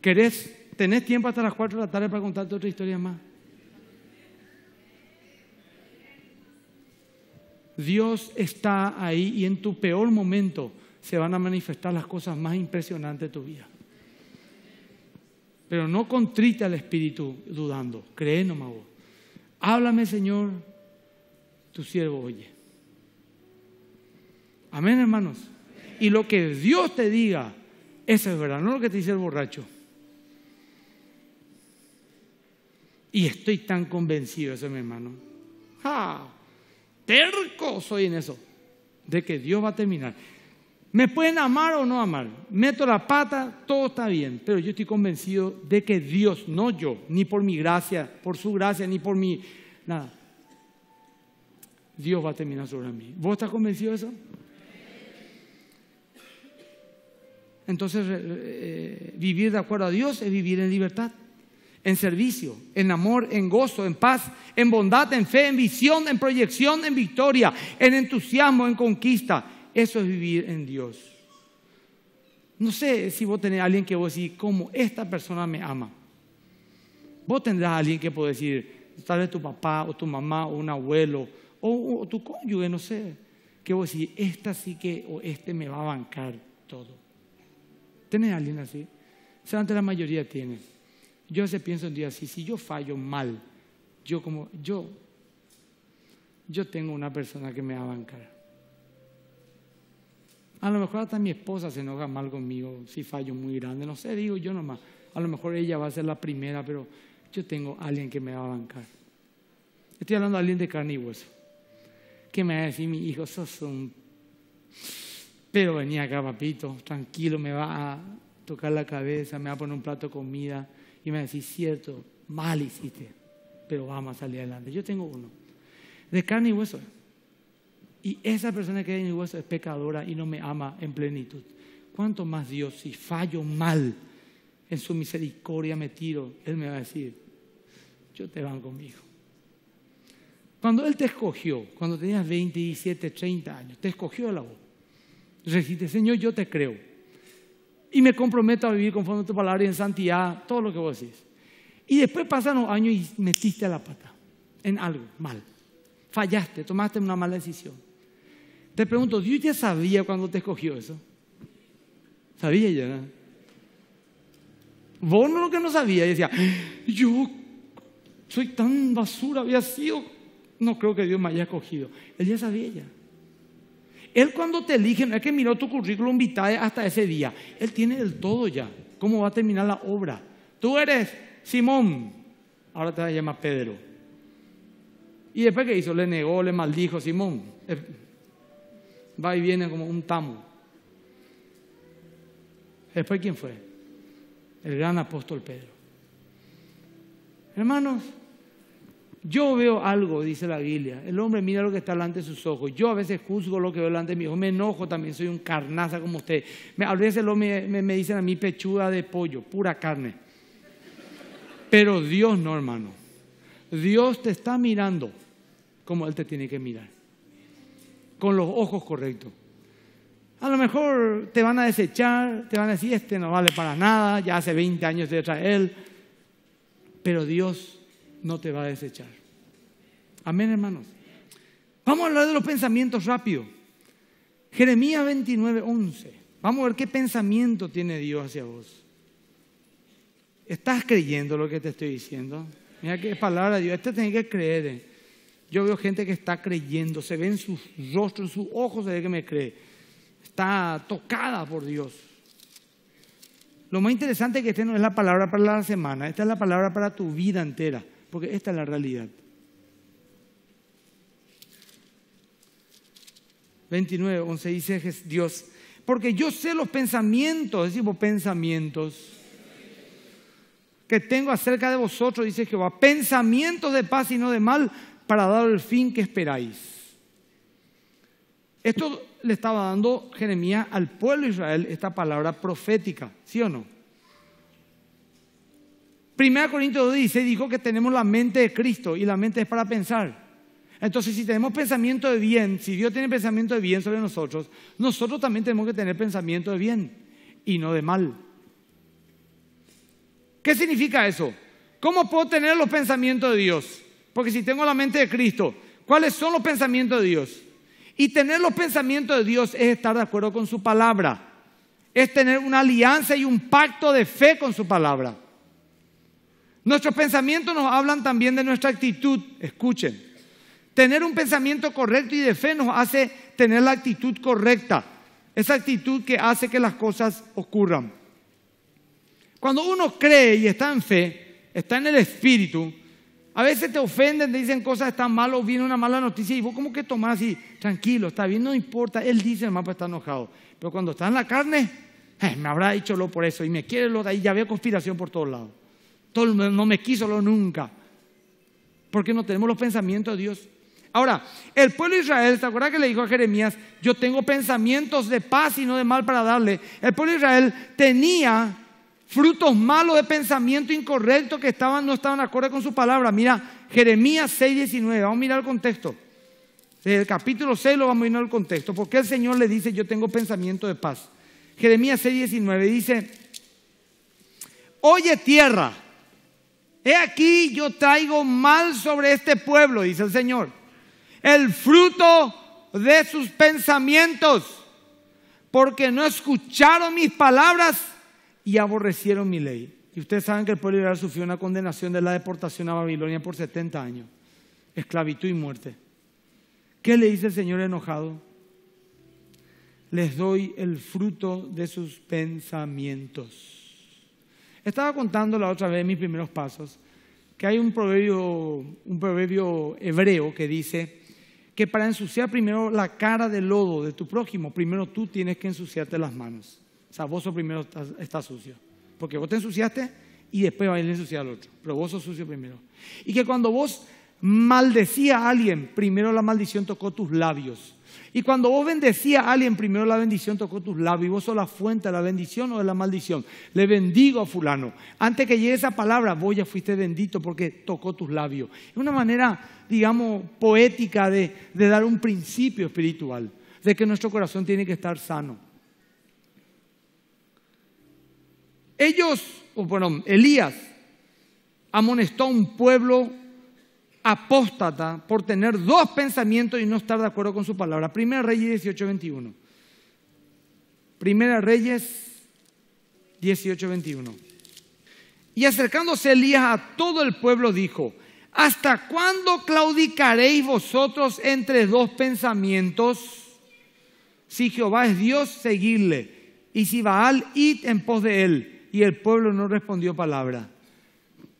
¿Querés? tener tiempo hasta las 4 de la tarde para contarte otra historia más? Dios está ahí y en tu peor momento se van a manifestar las cosas más impresionantes de tu vida pero no contrita el espíritu dudando. Cree nomás vos. Háblame, Señor, tu siervo oye. Amén, hermanos. Y lo que Dios te diga, eso es verdad, no lo que te dice el borracho. Y estoy tan convencido, eso mi hermano. ¡Ja! Terco soy en eso, de que Dios va a terminar. Me pueden amar o no amar, meto la pata, todo está bien, pero yo estoy convencido de que Dios, no yo, ni por mi gracia, por su gracia, ni por mi nada, Dios va a terminar sobre mí. ¿Vos estás convencido de eso? Entonces, eh, vivir de acuerdo a Dios es vivir en libertad, en servicio, en amor, en gozo, en paz, en bondad, en fe, en visión, en proyección, en victoria, en entusiasmo, en conquista eso es vivir en Dios. No sé si vos tenés alguien que vos decís, como esta persona me ama? Vos tendrás alguien que puede decir, tal vez tu papá o tu mamá o un abuelo o, tu cónyuge, no sé, que vos decís, esta sí que o este me va a bancar todo. ¿Tenés alguien así? Seguramente la mayoría tiene. Yo a pienso un día así, si yo fallo mal, yo como, yo, yo tengo una persona que me va a bancar. A lo mejor hasta mi esposa se enoja mal conmigo si fallo muy grande. No sé, digo yo nomás. A lo mejor ella va a ser la primera, pero yo tengo alguien que me va a bancar. Estoy hablando de alguien de carne y hueso. Que me va a decir, mi hijo, sos un... Pero venía acá, papito, tranquilo, me va a tocar la cabeza, me va a poner un plato de comida y me va a decir, cierto, mal hiciste, pero vamos a salir adelante. Yo tengo uno. De carne y hueso y esa persona que hay en mi hueso es pecadora y no me ama en plenitud. ¿Cuánto más Dios, si fallo mal, en su misericordia me tiro, Él me va a decir, yo te van conmigo. Cuando Él te escogió, cuando tenías 27, 30 años, te escogió la voz. recite Señor, yo te creo. Y me comprometo a vivir conforme a tu palabra y en santidad, todo lo que vos decís. Y después pasan los años y metiste la pata en algo mal. Fallaste, tomaste una mala decisión. Te pregunto, ¿Dios ya sabía cuando te escogió eso? Sabía ya. ¿no? Vos no lo que no sabía, y decía, yo soy tan basura, había sido, no creo que Dios me haya escogido. Él ya sabía ya. Él cuando te elige, no es que miró tu currículum vitae hasta ese día, él tiene del todo ya, cómo va a terminar la obra. Tú eres Simón, ahora te vas a Pedro. Y después que hizo, le negó, le maldijo Simón. Eh, va y viene como un tamo. Después, ¿quién fue? El gran apóstol Pedro. Hermanos, yo veo algo, dice la Biblia. El hombre mira lo que está delante de sus ojos. Yo a veces juzgo lo que veo delante de mis ojos. Me enojo también, soy un carnaza como usted. a veces me, dicen a mí pechuda de pollo, pura carne. Pero Dios no, hermano. Dios te está mirando como Él te tiene que mirar con los ojos correctos. A lo mejor te van a desechar, te van a decir, este no vale para nada, ya hace 20 años de él, pero Dios no te va a desechar. Amén, hermanos. Vamos a hablar de los pensamientos rápido. Jeremías 29, 11. Vamos a ver qué pensamiento tiene Dios hacia vos. ¿Estás creyendo lo que te estoy diciendo? Mira qué palabra de Dios. Este tiene que creer. Eh. Yo veo gente que está creyendo, se ve en sus rostros, en sus ojos, se ve que me cree. Está tocada por Dios. Lo más interesante es que esta no es la palabra para la semana, esta es la palabra para tu vida entera, porque esta es la realidad. 29, 11 dice Dios, porque yo sé los pensamientos, decimos pensamientos, que tengo acerca de vosotros, dice Jehová, pensamientos de paz y no de mal, para dar el fin que esperáis. Esto le estaba dando Jeremías al pueblo de Israel esta palabra profética, ¿sí o no? Primera Corintios 2 dice, dijo que tenemos la mente de Cristo y la mente es para pensar. Entonces, si tenemos pensamiento de bien, si Dios tiene pensamiento de bien sobre nosotros, nosotros también tenemos que tener pensamiento de bien y no de mal. ¿Qué significa eso? ¿Cómo puedo tener los pensamientos de Dios? Porque si tengo la mente de Cristo, ¿cuáles son los pensamientos de Dios? Y tener los pensamientos de Dios es estar de acuerdo con su palabra. Es tener una alianza y un pacto de fe con su palabra. Nuestros pensamientos nos hablan también de nuestra actitud. Escuchen. Tener un pensamiento correcto y de fe nos hace tener la actitud correcta. Esa actitud que hace que las cosas ocurran. Cuando uno cree y está en fe, está en el espíritu, a veces te ofenden, te dicen cosas tan malas o viene una mala noticia y vos como que tomás y tranquilo, está bien, no importa. Él dice, el pues, mapa está enojado. Pero cuando está en la carne, eh, me habrá dicho lo por eso y me quiere lo de ahí. Ya veo conspiración por todos lados. Todo, no me quiso lo nunca. Porque no tenemos los pensamientos de Dios. Ahora, el pueblo de Israel, ¿se acuerdan que le dijo a Jeremías, yo tengo pensamientos de paz y no de mal para darle? El pueblo de Israel tenía frutos malos de pensamiento incorrecto que estaban, no estaban acorde con su palabra. Mira, Jeremías 6:19. Vamos a mirar el contexto. Desde el capítulo 6 lo vamos a mirar el contexto. Porque el Señor le dice, yo tengo pensamiento de paz. Jeremías 6:19 dice, oye tierra, he aquí yo traigo mal sobre este pueblo, dice el Señor, el fruto de sus pensamientos, porque no escucharon mis palabras y aborrecieron mi ley. Y ustedes saben que el pueblo liberal sufrió una condenación de la deportación a Babilonia por 70 años, esclavitud y muerte. ¿Qué le dice el Señor enojado? Les doy el fruto de sus pensamientos. Estaba contando la otra vez mis primeros pasos que hay un proverbio, un proverbio hebreo que dice que para ensuciar primero la cara de lodo de tu prójimo, primero tú tienes que ensuciarte las manos. O sea, vos primero, estás, sucio. Porque vos te ensuciaste y después va a ensuciar al otro. Pero vos sos sucio primero. Y que cuando vos maldecías a alguien, primero la maldición tocó tus labios. Y cuando vos bendecías a alguien, primero la bendición tocó tus labios. Y vos sos la fuente de la bendición o de la maldición. Le bendigo a fulano. Antes que llegue esa palabra, vos ya fuiste bendito porque tocó tus labios. Es una manera, digamos, poética de dar un principio espiritual, de que nuestro corazón tiene que estar sano. Ellos, bueno, Elías amonestó a un pueblo apóstata por tener dos pensamientos y no estar de acuerdo con su palabra. Primera Reyes 18:21. Primera Reyes 18:21. Y acercándose Elías a todo el pueblo dijo, ¿hasta cuándo claudicaréis vosotros entre dos pensamientos? Si Jehová es Dios, seguidle. Y si Baal, id en pos de él y el pueblo no respondió palabra.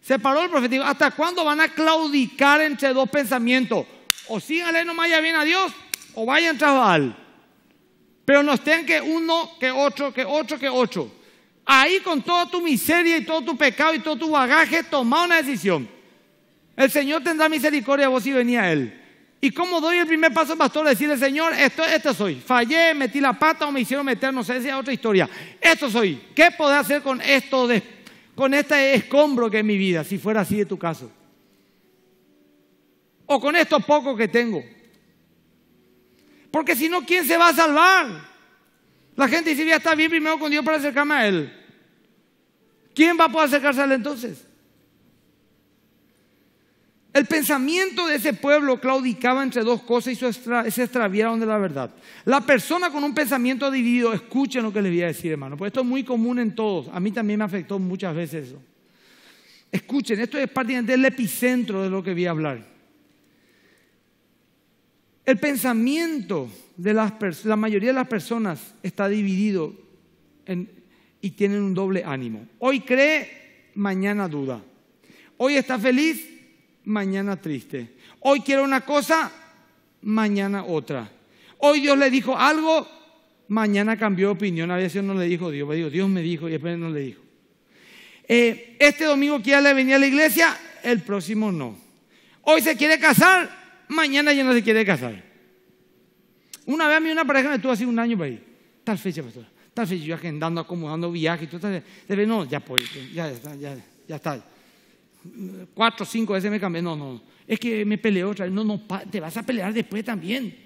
Se paró el profeta ¿hasta cuándo van a claudicar entre dos pensamientos? O síganle no vaya bien a Dios o vayan tras Baal. Pero no estén que uno, que otro, que otro, que otro. Ahí con toda tu miseria y todo tu pecado y todo tu bagaje, toma una decisión. El Señor tendrá misericordia de vos y venía a Él. ¿Y cómo doy el primer paso, pastor? Decirle, Señor, esto, esto soy. Fallé, metí la pata o me hicieron meter, no sé, esa es otra historia. Esto soy. ¿Qué puedo hacer con esto, con este escombro que es mi vida, si fuera así de tu caso? O con esto poco que tengo. Porque si no, ¿quién se va a salvar? La gente dice, ya está bien primero con Dios para acercarme a Él. ¿Quién va a poder acercarse a Él entonces? El pensamiento de ese pueblo claudicaba entre dos cosas y se extraviaron de la verdad. La persona con un pensamiento dividido, escuchen lo que les voy a decir, hermano, porque esto es muy común en todos. A mí también me afectó muchas veces eso. Escuchen, esto es parte del epicentro de lo que voy a hablar. El pensamiento de la mayoría de las personas está dividido y tienen un doble ánimo. Hoy cree, mañana duda. Hoy está feliz, mañana triste. Hoy quiero una cosa, mañana otra. Hoy Dios le dijo algo, mañana cambió de opinión. A veces no le dijo Dios, me Dios me dijo y después no le dijo. Eh, este domingo le venir a la iglesia, el próximo no. Hoy se quiere casar, mañana ya no se quiere casar. Una vez a mí una pareja me estuvo así un año para ir. Tal fecha, pastor. Tal fecha, yo agendando, acomodando viajes y todo. Tal No, pues, ya ya está, ya, ya está cuatro o cinco veces me cambié. No, no, es que me peleó otra vez. No, no, te vas a pelear después también.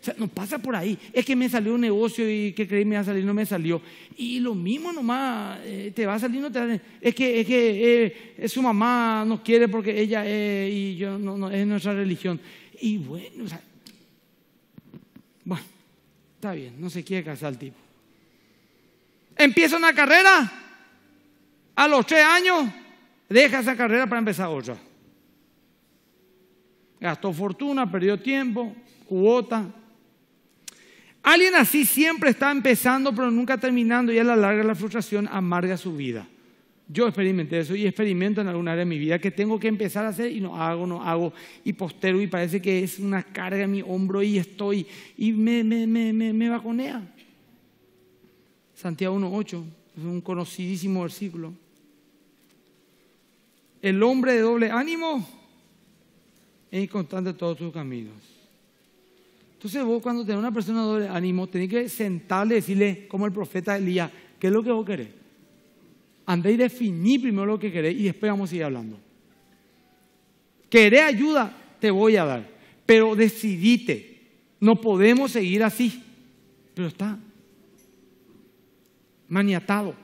O sea, no pasa por ahí. Es que me salió un negocio y que creí me iba a salir, no me salió. Y lo mismo nomás, eh, te va a salir, no te Es que, es que eh, su mamá nos quiere porque ella y yo no, es nuestra religión. Y bueno, o sea, bueno, está bien, no se quiere casar el tipo. Empieza una carrera a los tres años Deja esa carrera para empezar otra. Gastó fortuna, perdió tiempo, cuota. Alguien así siempre está empezando pero nunca terminando y a la larga la frustración amarga su vida. Yo experimenté eso y experimento en alguna área de mi vida que tengo que empezar a hacer y no hago, no hago y postero y parece que es una carga en mi hombro y estoy y me, me, me, me, me vaconea. Santiago 1.8 es un conocidísimo versículo. El hombre de doble ánimo es inconstante en todos sus caminos. Entonces vos cuando tenés una persona de doble ánimo, tenés que sentarle y decirle, como el profeta Elías, ¿qué es lo que vos querés? Andé y definí primero lo que querés y después vamos a seguir hablando. Querés ayuda, te voy a dar, pero decidite. No podemos seguir así. Pero está maniatado.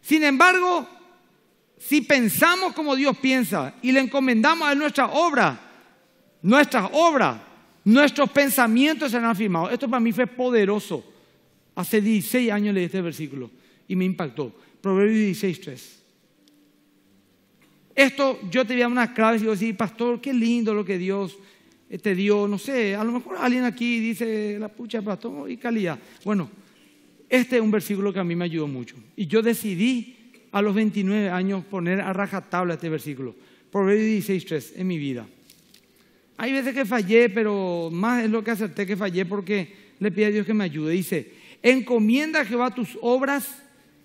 Sin embargo, si pensamos como Dios piensa y le encomendamos a nuestra obra, nuestras obras, nuestros pensamientos serán afirmados. Esto para mí fue poderoso. Hace 16 años leí este versículo y me impactó. Proverbios 16.3. Esto yo tenía unas claves y yo decía pastor, qué lindo lo que Dios eh, te dio. No sé, a lo mejor alguien aquí dice, la pucha, pastor, y calidad. Bueno, este es un versículo que a mí me ayudó mucho. Y yo decidí a los 29 años poner a rajatabla este versículo. Proverbios 16.3 en mi vida. Hay veces que fallé, pero más es lo que acerté que fallé porque le pide a Dios que me ayude. Dice, encomienda a Jehová tus obras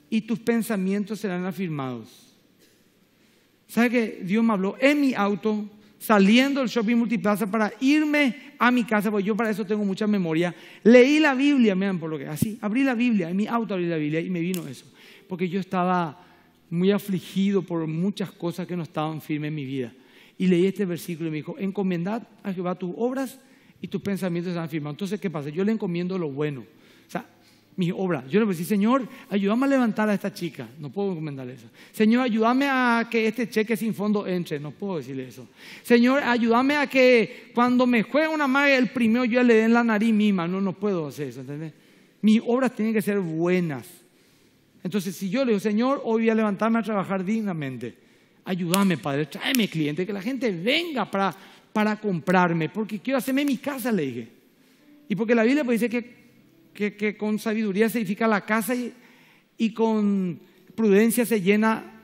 y tus pensamientos serán afirmados. ¿Sabe qué? Dios me habló en mi auto, saliendo del shopping multiplaza para irme a mi casa? Porque yo para eso tengo mucha memoria. Leí la Biblia, miren por lo que, así, abrí la Biblia, en mi auto abrí la Biblia y me vino eso. Porque yo estaba muy afligido por muchas cosas que no estaban firmes en mi vida. Y leí este versículo y me dijo, encomendad a Jehová tus obras y tus pensamientos están firmes. Entonces, ¿qué pasa? Yo le encomiendo lo bueno. O sea, mis obras. Yo le voy a decir, Señor, ayúdame a levantar a esta chica. No puedo encomendarle eso. Señor, ayúdame a que este cheque sin fondo entre. No puedo decirle eso. Señor, ayúdame a que cuando me juegue una madre, el primero yo le dé en la nariz misma. No, no puedo hacer eso, ¿entendés? Mis obras tienen que ser buenas. Entonces, si yo le digo, Señor, hoy voy a levantarme a trabajar dignamente, ayúdame, Padre, tráeme cliente, que la gente venga para, para comprarme, porque quiero hacerme mi casa, le dije. Y porque la Biblia pues, dice que, que, con sabiduría se edifica la casa y, y con prudencia se llena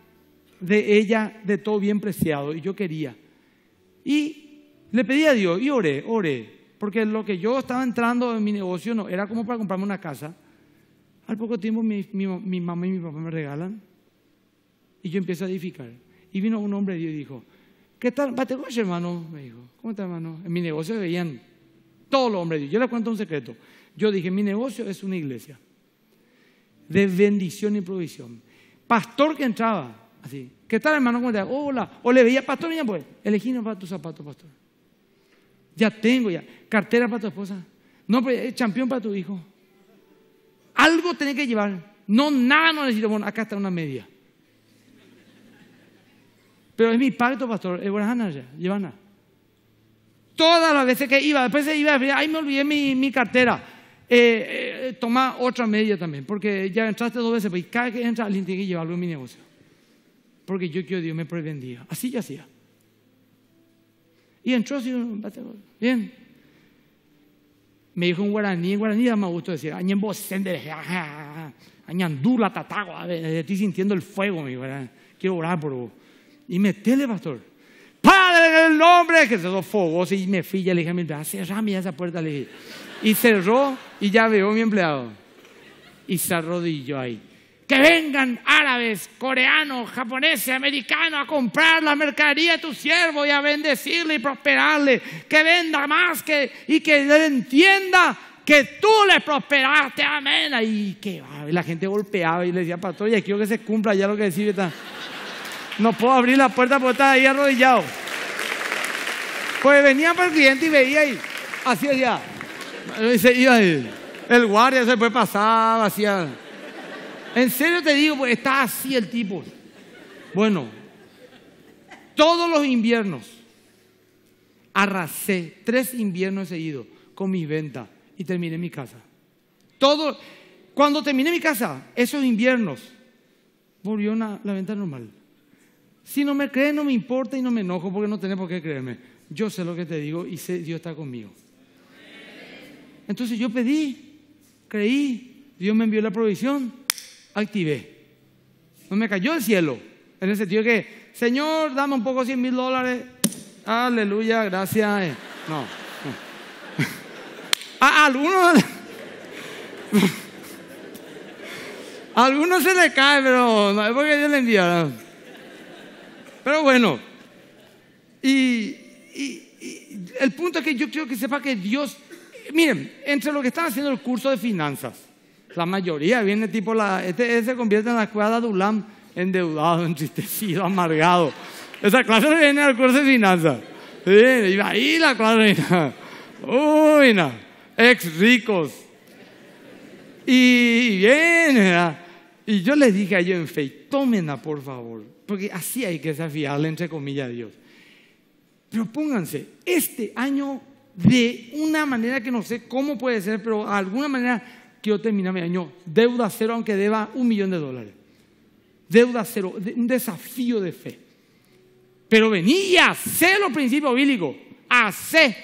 de ella de todo bien preciado. Y yo quería. Y le pedí a Dios, y oré, oré, porque lo que yo estaba entrando en mi negocio no era como para comprarme una casa, al poco tiempo mi, mamá y mi papá me regalan y yo empiezo a edificar. Y vino un hombre y dijo, ¿qué tal? patecoche hermano, me dijo. ¿Cómo está, hermano? En mi negocio veían todos los hombres. Yo le cuento un secreto. Yo dije, mi negocio es una iglesia de bendición y provisión. Pastor que entraba, así, ¿qué tal, hermano? ¿Cómo te Hola. O le veía, pastor, y ya pues, elegí para tus zapatos, pastor. Ya tengo, ya. Cartera para tu esposa. No, es pues, eh, campeón para tu hijo. Algo tenía que llevar. No, nada no necesito. Bueno, acá está una media. Pero es mi pacto, pastor. Es buena ya, nada. Todas las veces que iba, después iba, ahí me olvidé mi, cartera. Eh, eh otra media también, porque ya entraste dos veces, pues, y cada que entra alguien tiene que llevarlo en mi negocio. Porque yo quiero Dios me prevendía. Así yo hacía. Y entró así, bien, me dijo en guaraní, en guaraní da más gusto decir, añembo sender, añandula, tatagua, estoy sintiendo el fuego, mi guaraní, quiero orar por vos. Y metele, pastor. Padre, en el nombre, que se fogoso y me fui, ya le dije a mi empleado, cerrame esa puerta, le dije. Y cerró y ya veo mi empleado. Y se arrodilló ahí que vengan árabes, coreanos, japoneses, americanos a comprar la mercadería de tu siervo y a bendecirle y prosperarle, que venda más que, y que entienda que tú le prosperaste, amén. Y que la gente golpeaba y le decía, pastor, ya quiero que se cumpla ya lo que decía. No puedo abrir la puerta porque está ahí arrodillado. Pues venía para el cliente y veía ahí, allá. Y El guardia se fue pasaba, hacía en serio te digo, pues, está así el tipo. Bueno, todos los inviernos arrasé tres inviernos seguidos con mi venta y terminé mi casa. Todo, cuando terminé mi casa, esos inviernos, volvió la venta normal. Si no me creen, no me importa y no me enojo porque no tenés por qué creerme. Yo sé lo que te digo y sé Dios está conmigo. Entonces yo pedí, creí, Dios me envió la provisión activé. No me cayó el cielo. En el sentido que, Señor, dame un poco 100 mil dólares. Aleluya, gracias. Eh. No. algunos. (laughs) algunos (laughs) se le cae, pero no es porque Dios le envía. Pero bueno. Y, el punto es que yo quiero que sepa que Dios. Miren, entre lo que están haciendo el curso de finanzas la mayoría viene tipo la. Este, este, se convierte en la escuela de Adulam, endeudado, (laughs) entristecido, amargado. Esa clase viene al curso de finanzas. viene y ahí la clase. (laughs) Uy, no. Ex ricos. Y viene. Y yo les dije a ellos en fe tómenla por favor, porque así hay que desafiarle, entre comillas, a Dios. Propónganse este año de una manera que no sé cómo puede ser, pero de alguna manera quiero terminar mi año deuda cero, aunque deba un millón de dólares. Deuda cero, un desafío de fe. Pero vení y hacé los principios bíblicos. Hacé.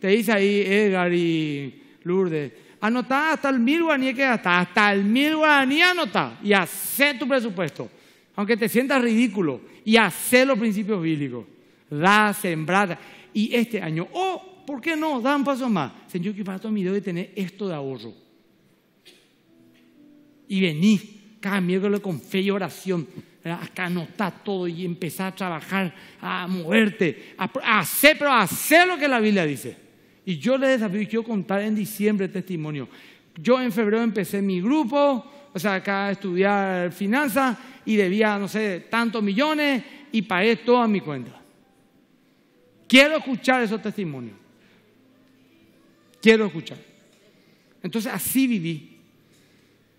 Te dice ahí Edgar y Lourdes. Anotá hasta el mil guaraní que hasta Hasta el mil guaraní anotá. Y hacé tu presupuesto. Aunque te sientas ridículo. Y hacé los principios bíblicos. Da, sembrada. Y este año, oh, ¿por qué no? Da un paso más. Señor, que para todo mi de tener esto de ahorro y vení cada miércoles con fe y oración. Acá anotá todo y empezar a trabajar, a moverte, a, hacer, pero a hacer lo que la Biblia dice. Y yo les desafío y quiero contar en diciembre testimonio. Yo en febrero empecé mi grupo, o sea, acá a estudiar finanzas y debía, no sé, tantos millones y pagué todo a mi cuenta. Quiero escuchar esos testimonios. Quiero escuchar. Entonces así viví.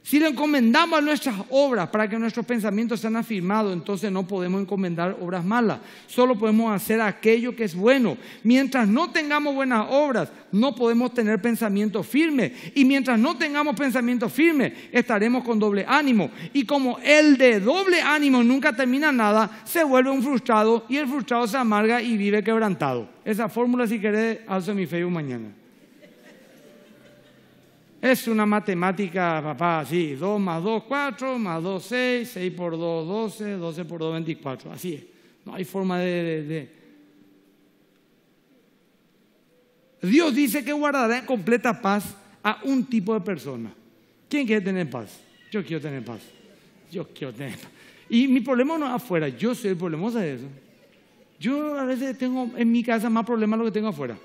Si le encomendamos nuestras obras para que nuestros pensamientos sean afirmados, entonces no podemos encomendar obras malas. Solo podemos hacer aquello que es bueno. Mientras no tengamos buenas obras, no podemos tener pensamiento firme. Y mientras no tengamos pensamiento firme, estaremos con doble ánimo. Y como el de doble ánimo nunca termina nada, se vuelve un frustrado y el frustrado se amarga y vive quebrantado. Esa fórmula, si querés, alzo mi Facebook mañana. Es una matemática, papá, así. 2 más 2, 4, más 2, 6, 6 por 2, 12, 12 por 2, 24. Así es. No hay forma de, de, Dios dice que guardará en completa paz a un tipo de persona. ¿Quién quiere tener paz? Yo quiero tener paz. Yo quiero tener paz. Y mi problema no es afuera, yo soy el problema de eso. Yo a veces tengo en mi casa más problemas de lo que tengo afuera.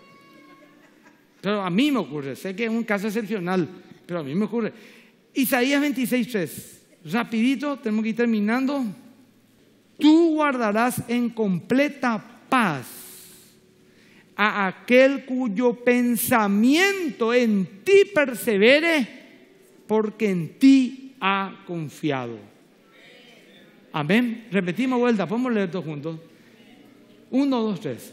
Pero a mí me ocurre, sé que es un caso excepcional, pero a mí me ocurre. Isaías 26.3, rapidito, tenemos que ir terminando. Tú guardarás en completa paz a aquel cuyo pensamiento en ti persevere, porque en ti ha confiado. Amén. Repetimos vuelta, podemos leer todos juntos. Uno, dos, tres.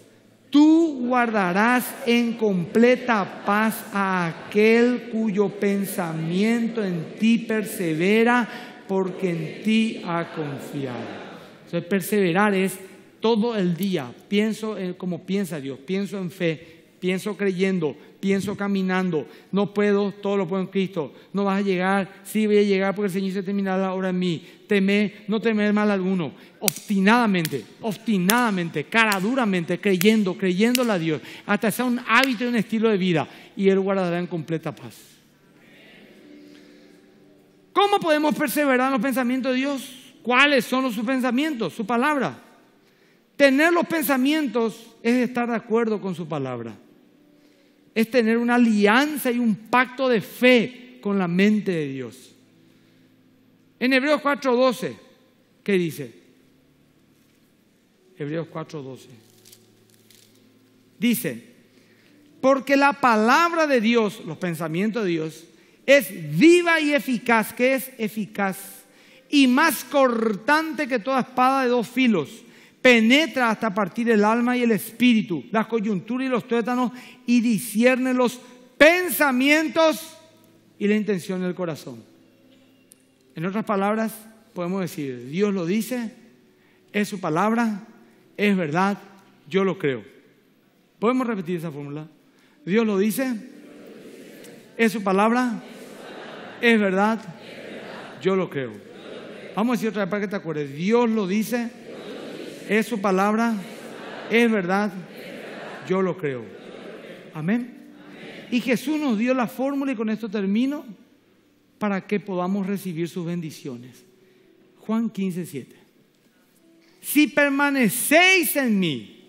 Tú guardarás en completa paz a aquel cuyo pensamiento en ti persevera, porque en ti ha confiado. perseverar es todo el día. Pienso eh, como piensa Dios, pienso en fe, pienso creyendo, pienso caminando, no puedo, todo lo puedo en Cristo, no vas a llegar, sí voy a llegar porque el Señor se terminará ahora en mí, temer, no temer mal alguno, obstinadamente, obstinadamente, cara duramente, creyendo, creyéndole a Dios, hasta sea un hábito y un estilo de vida, y Él guardará en completa paz. ¿Cómo podemos perseverar en los pensamientos de Dios? ¿Cuáles son sus pensamientos? Su palabra. Tener los pensamientos es estar de acuerdo con su palabra es tener una alianza y un pacto de fe con la mente de Dios. En Hebreos 4:12, ¿qué dice? Hebreos 4:12. Dice, porque la palabra de Dios, los pensamientos de Dios, es viva y eficaz, que es eficaz, y más cortante que toda espada de dos filos penetra hasta partir el alma y el espíritu, las coyunturas y los tuétanos, y discierne los pensamientos y la intención del corazón. En otras palabras, podemos decir, Dios lo dice, es su palabra, es verdad, yo lo creo. ¿Podemos repetir esa fórmula? Dios lo dice, es su palabra, es verdad, yo lo creo. Vamos a decir otra vez para que te acuerdes, Dios lo dice, ¿Es su palabra? ¿Es verdad? Yo lo creo. Amén. Y Jesús nos dio la fórmula y con esto termino para que podamos recibir sus bendiciones. Juan 15, 7. Si permanecéis en mí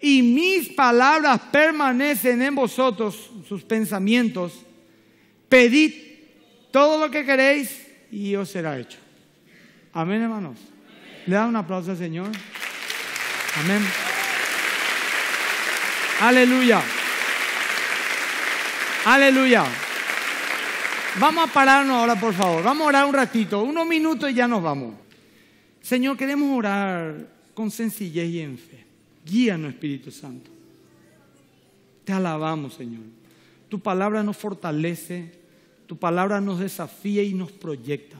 y mis palabras permanecen en vosotros, sus pensamientos, pedid todo lo que queréis y os será hecho. Amén, hermanos. Le da un aplauso al Señor. Amén. Aleluya. Aleluya. Vamos a pararnos ahora, por favor. Vamos a orar un ratito, unos minutos y ya nos vamos. Señor, queremos orar con sencillez y en fe. Guíanos, Espíritu Santo. Te alabamos, Señor. Tu palabra nos fortalece, tu palabra nos desafía y nos proyecta.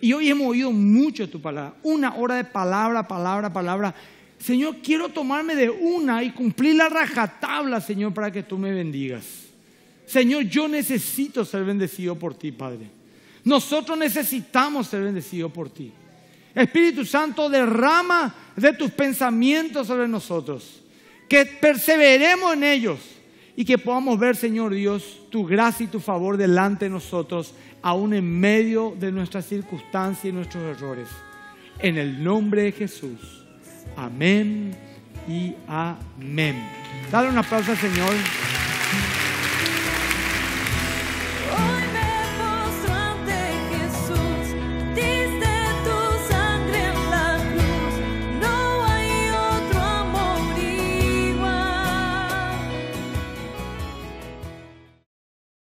Y hoy hemos oído mucho de tu palabra, una hora de palabra, palabra, palabra. Señor, quiero tomarme de una y cumplir la rajatabla, Señor, para que tú me bendigas. Señor, yo necesito ser bendecido por ti, Padre. Nosotros necesitamos ser bendecidos por ti. Espíritu Santo, derrama de tus pensamientos sobre nosotros. Que perseveremos en ellos y que podamos ver, Señor Dios, tu gracia y tu favor delante de nosotros, aún en medio de nuestras circunstancias y nuestros errores. En el nombre de Jesús. Amén y amén. Dale una aplauso Señor.